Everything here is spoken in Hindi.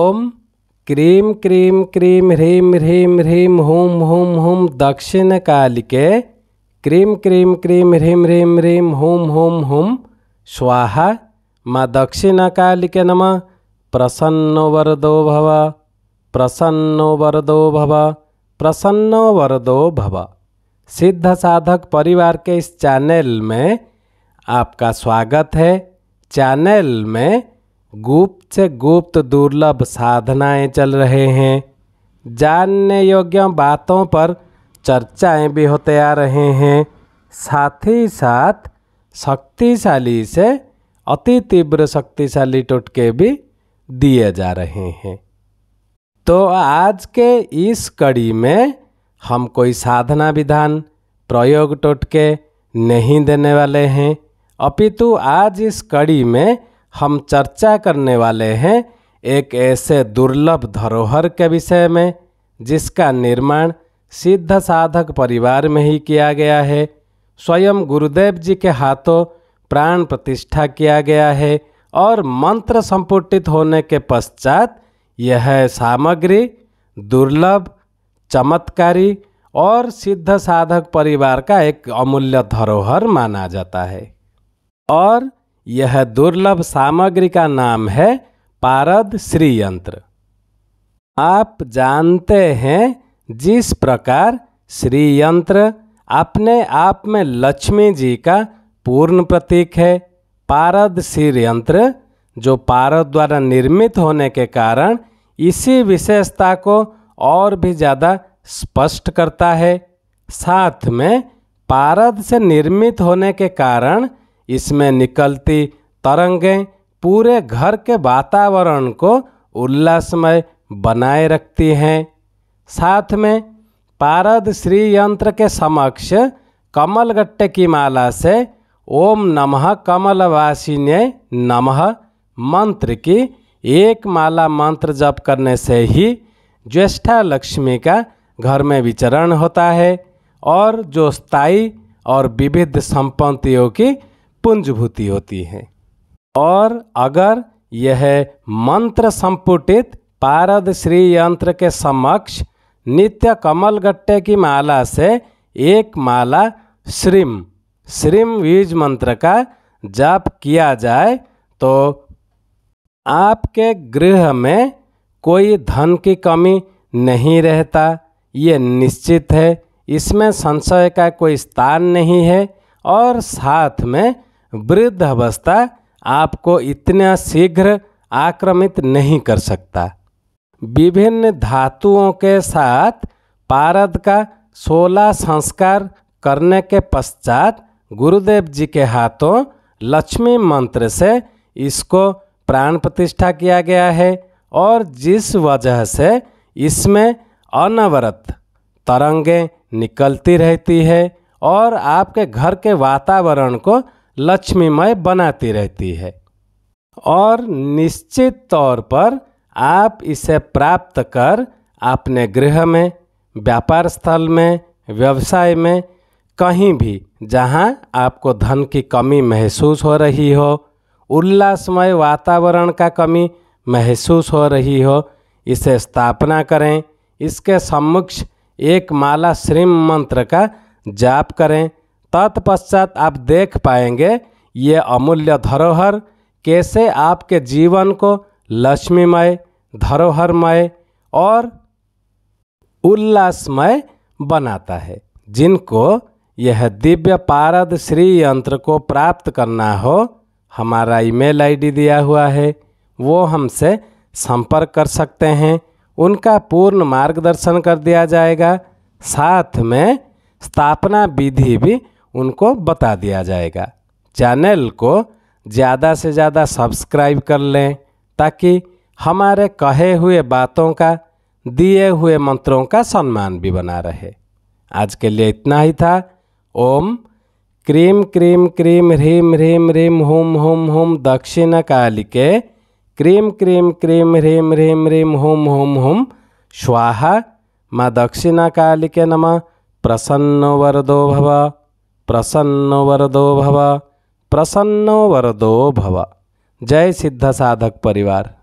ओम क्रीम क्रीम क्रीम ह्रीम ह्रीम ह्रीम होम होम होम दक्षिण कालिके क्रीम क्रीम क्रीम ह्रीम ह्रीम ह्रीम होम होम होम स्वाहा माँ दक्षिण कालिके नम प्रसन्नो वरदो भव प्रसन्नो वरदो भव प्रसन्नो वरदो भव सिद्ध साधक परिवार के इस चैनल में आपका स्वागत है चैनल में गुप्त से गुप्त दुर्लभ साधनाएं चल रहे हैं जानने योग्य बातों पर चर्चाएं भी होते आ रहे हैं साथ ही साथ शक्तिशाली से अति तीव्र शक्तिशाली टोटके भी दिए जा रहे हैं तो आज के इस कड़ी में हम कोई साधना विधान प्रयोग टोटके नहीं देने वाले हैं अपितु आज इस कड़ी में हम चर्चा करने वाले हैं एक ऐसे दुर्लभ धरोहर के विषय में जिसका निर्माण सिद्ध साधक परिवार में ही किया गया है स्वयं गुरुदेव जी के हाथों प्राण प्रतिष्ठा किया गया है और मंत्र संपुटित होने के पश्चात यह सामग्री दुर्लभ चमत्कारी और सिद्ध साधक परिवार का एक अमूल्य धरोहर माना जाता है और यह दुर्लभ सामग्री का नाम है पारद श्री यंत्र आप जानते हैं जिस प्रकार श्रीयंत्र अपने आप में लक्ष्मी जी का पूर्ण प्रतीक है पारद श्री यंत्र जो पारद द्वारा निर्मित होने के कारण इसी विशेषता को और भी ज़्यादा स्पष्ट करता है साथ में पारद से निर्मित होने के कारण इसमें निकलती तरंगें पूरे घर के वातावरण को उल्लासमय बनाए रखती हैं साथ में पारद श्री यंत्र के समक्ष कमल की माला से ओम नमः कमलवासिन्य नमः मंत्र की एक माला मंत्र जप करने से ही ज्येष्ठा लक्ष्मी का घर में विचरण होता है और जो स्थाई और विविध संपत्तियों की पुंजभूति होती है और अगर यह मंत्र संपुटित पारद श्री यंत्र के समक्ष नित्य कमल गट्टे की माला से एक माला श्रीम श्रीम बीज मंत्र का जाप किया जाए तो आपके गृह में कोई धन की कमी नहीं रहता ये निश्चित है इसमें संशय का कोई स्थान नहीं है और साथ में वृद्ध अवस्था आपको इतना शीघ्र आक्रमित नहीं कर सकता विभिन्न धातुओं के साथ पारद का सोलह संस्कार करने के पश्चात गुरुदेव जी के हाथों लक्ष्मी मंत्र से इसको प्राण प्रतिष्ठा किया गया है और जिस वजह से इसमें अनवरत तरंगे निकलती रहती है और आपके घर के वातावरण को लक्ष्मीमय बनाती रहती है और निश्चित तौर पर आप इसे प्राप्त कर अपने गृह में व्यापार स्थल में व्यवसाय में कहीं भी जहां आपको धन की कमी महसूस हो रही हो उल्लासमय वातावरण का कमी महसूस हो रही हो इसे स्थापना करें इसके सम्मुख एक माला श्रीम मंत्र का जाप करें तत्पश्चात आप देख पाएंगे ये अमूल्य धरोहर कैसे आपके जीवन को लक्ष्मीमय धरोहरमय और उल्लासमय बनाता है जिनको यह दिव्य पारद श्री यंत्र को प्राप्त करना हो हमारा ईमेल आईडी दिया हुआ है वो हमसे संपर्क कर सकते हैं उनका पूर्ण मार्गदर्शन कर दिया जाएगा साथ में स्थापना विधि भी उनको बता दिया जाएगा चैनल को ज़्यादा से ज़्यादा सब्सक्राइब कर लें ताकि हमारे कहे हुए बातों का दिए हुए मंत्रों का सम्मान भी बना रहे आज के लिए इतना ही था ओम क्रीम क्रीम क्रीम ह्रीम ह्रीम ह्रीम हुम हुम हुम दक्षिण कालिके क्रीम क्रीम क्रीम ह्रीम ह्रीम ह्रीम हुम हुम हुम स्वाहा माँ दक्षिण कालिके नम प्रसन्न वरदो भव प्रसन्नो वरदो भव प्रसन्नो वरदो भव जय सिद्ध साधक परिवार